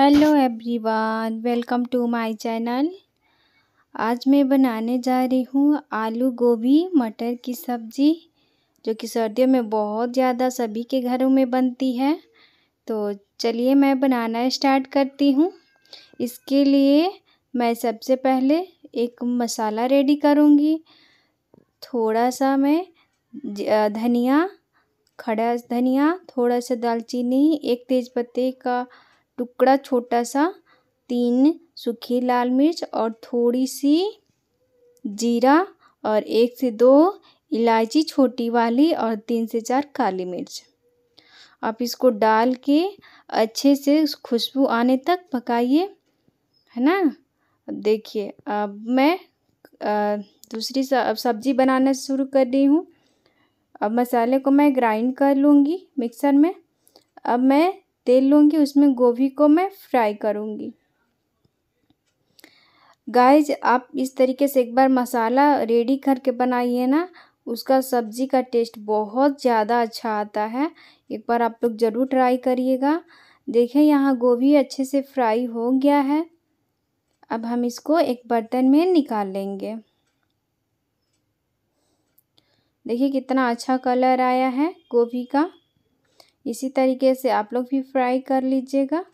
hello everyone welcome to my channel आज मैं बनाने जा रही हूँ आलू गोभी मटर की सब्ज़ी जो कि सर्दियों में बहुत ज़्यादा सभी के घरों में बनती है तो चलिए मैं बनाना स्टार्ट करती हूँ इसके लिए मैं सबसे पहले एक मसाला रेडी करूँगी थोड़ा सा मैं धनिया खड़ा धनिया थोड़ा सा दालचीनी एक तेज़पत्ते का टुकड़ा छोटा सा तीन सूखी लाल मिर्च और थोड़ी सी जीरा और एक से दो इलायची छोटी वाली और तीन से चार काली मिर्च आप इसको डाल के अच्छे से खुशबू आने तक पकाइए है ना अब देखिए अब मैं दूसरी सब्ज़ी बनाना शुरू कर रही हूँ अब मसाले को मैं ग्राइंड कर लूँगी मिक्सर में अब मैं तेल लूँगी उसमें गोभी को मैं फ्राई करूँगी गाइज आप इस तरीके से एक बार मसाला रेडी करके बनाइए ना उसका सब्जी का टेस्ट बहुत ज़्यादा अच्छा आता है एक बार आप लोग ज़रूर ट्राई करिएगा देखें यहाँ गोभी अच्छे से फ्राई हो गया है अब हम इसको एक बर्तन में निकाल लेंगे देखिए कितना अच्छा कलर आया है गोभी का इसी तरीके से आप लोग भी फ्राई कर लीजिएगा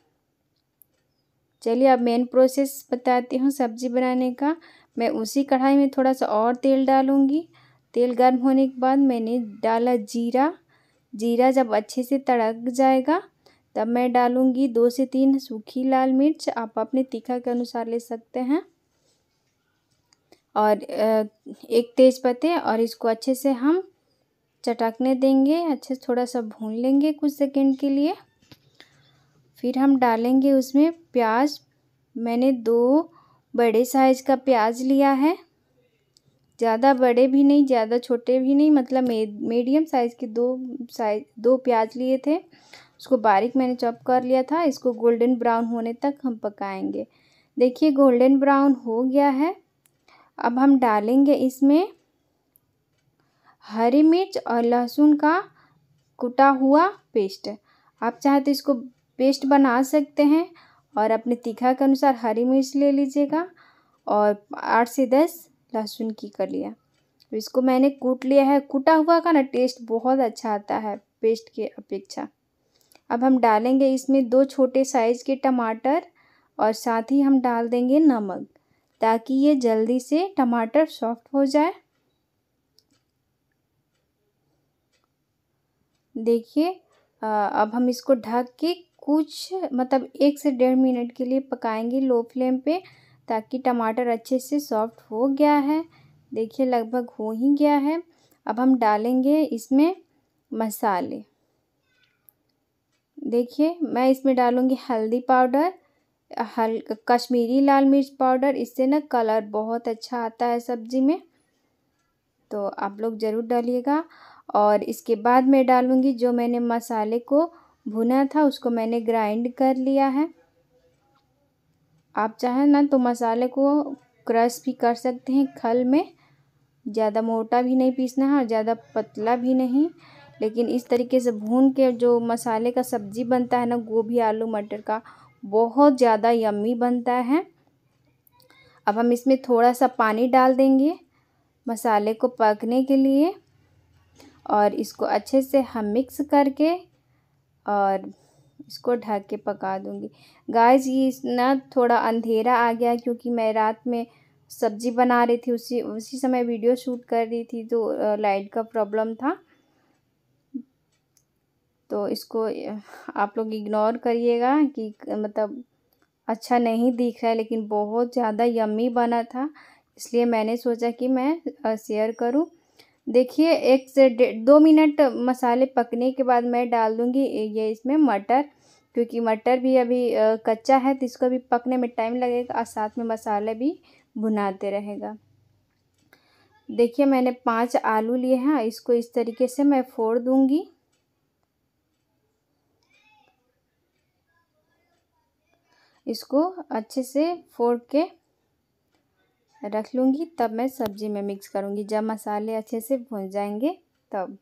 चलिए अब मेन प्रोसेस बताती हूँ सब्ज़ी बनाने का मैं उसी कढ़ाई में थोड़ा सा और तेल डालूँगी तेल गर्म होने के बाद मैंने डाला जीरा जीरा जब अच्छे से तड़क जाएगा तब मैं डालूँगी दो से तीन सूखी लाल मिर्च आप अपने तीखा के अनुसार ले सकते हैं और एक तेज़पत्ते और इसको अच्छे से हम चटकने देंगे अच्छे से थोड़ा सा भून लेंगे कुछ सेकंड के लिए फिर हम डालेंगे उसमें प्याज मैंने दो बड़े साइज का प्याज लिया है ज़्यादा बड़े भी नहीं ज़्यादा छोटे भी नहीं मतलब मीडियम साइज़ के दो साइज दो प्याज लिए थे उसको बारीक मैंने चॉप कर लिया था इसको गोल्डन ब्राउन होने तक हम पकाएंगे देखिए गोल्डन ब्राउन हो गया है अब हम डालेंगे इसमें हरी मिर्च और लहसुन का कुटा हुआ पेस्ट आप चाहे तो इसको पेस्ट बना सकते हैं और अपने तीखा के अनुसार हरी मिर्च ले लीजिएगा और आठ से दस लहसुन की कर लिया इसको मैंने कूट लिया है कूटा हुआ का ना टेस्ट बहुत अच्छा आता है पेस्ट के अपेक्षा अब हम डालेंगे इसमें दो छोटे साइज़ के टमाटर और साथ ही हम डाल देंगे नमक ताकि ये जल्दी से टमाटर सॉफ्ट हो जाए देखिए अब हम इसको ढक के कुछ मतलब एक से डेढ़ मिनट के लिए पकाएंगे लो फ्लेम पे ताकि टमाटर अच्छे से सॉफ्ट हो गया है देखिए लगभग हो ही गया है अब हम डालेंगे इसमें मसाले देखिए मैं इसमें डालूँगी हल्दी पाउडर हल कश्मीरी लाल मिर्च पाउडर इससे ना कलर बहुत अच्छा आता है सब्ज़ी में तो आप लोग ज़रूर डालिएगा और इसके बाद मैं डालूँगी जो मैंने मसाले को भुना था उसको मैंने ग्राइंड कर लिया है आप चाहें ना तो मसाले को क्रश भी कर सकते हैं खल में ज़्यादा मोटा भी नहीं पीसना है और ज़्यादा पतला भी नहीं लेकिन इस तरीके से भून के जो मसाले का सब्ज़ी बनता है ना गोभी आलू मटर का बहुत ज़्यादा यम्मी बनता है अब हम इसमें थोड़ा सा पानी डाल देंगे मसाले को पकने के लिए और इसको अच्छे से हम मिक्स करके और इसको ढक के पका दूँगी गाइस ये ना थोड़ा अंधेरा आ गया क्योंकि मैं रात में सब्जी बना रही थी उसी उसी समय वीडियो शूट कर रही थी तो लाइट का प्रॉब्लम था तो इसको आप लोग इग्नोर करिएगा कि मतलब अच्छा नहीं दिख रहा है लेकिन बहुत ज़्यादा यम्मी बना था इसलिए मैंने सोचा कि मैं शेयर करूं देखिए एक से डेढ़ दो मिनट मसाले पकने के बाद मैं डाल दूँगी ये इसमें मटर क्योंकि मटर भी अभी कच्चा है तो इसको भी पकने में टाइम लगेगा और साथ में मसाले भी भुनाते रहेगा देखिए मैंने पांच आलू लिए हैं इसको इस तरीके से मैं फोड़ दूँगी इसको अच्छे से फोड़ के रख लूँगी तब मैं सब्ज़ी में मिक्स करूँगी जब मसाले अच्छे से भुन जाएंगे तब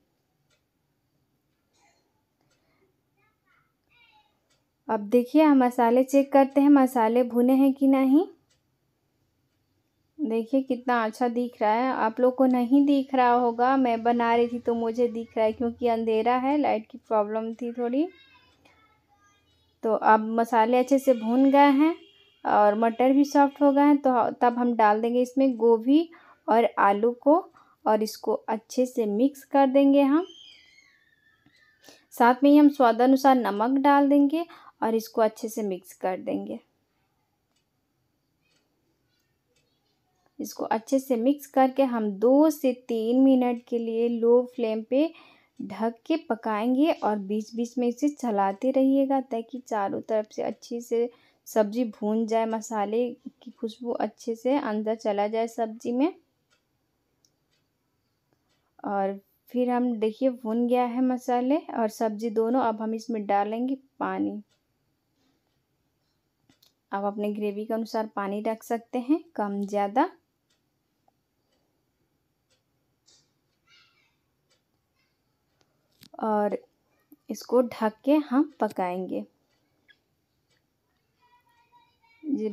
अब देखिए हम मसाले चेक करते हैं मसाले भुने हैं कि नहीं देखिए कितना अच्छा दिख रहा है आप लोग को नहीं दिख रहा होगा मैं बना रही थी तो मुझे दिख रहा है क्योंकि अंधेरा है लाइट की प्रॉब्लम थी थोड़ी तो अब मसाले अच्छे से भून गए हैं और मटर भी सॉफ्ट हो गए हैं तो तब हम डाल देंगे इसमें गोभी और आलू को और इसको अच्छे से मिक्स कर देंगे हम साथ में ही हम स्वादानुसार नमक डाल देंगे और इसको अच्छे से मिक्स कर देंगे इसको अच्छे से मिक्स करके हम दो से तीन मिनट के लिए लो फ्लेम पे ढक के पकाएंगे और बीच बीच में इसे चलाते रहिएगा ताकि चारों तरफ से अच्छे से सब्ज़ी भून जाए मसाले की खुशबू अच्छे से अंदर चला जाए सब्ज़ी में और फिर हम देखिए भुन गया है मसाले और सब्ज़ी दोनों अब हम इसमें डालेंगे पानी आप अपने ग्रेवी के अनुसार पानी रख सकते हैं कम ज़्यादा और इसको ढक के हम पकाएंगे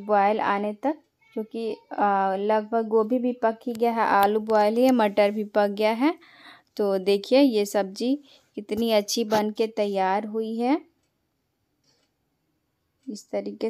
बॉयल आने तक क्योंकि लगभग गोभी भी पक ही गया है आलू बॉयल ही है मटर भी पक गया है तो देखिए ये सब्जी कितनी अच्छी बन के तैयार हुई है इस तरीके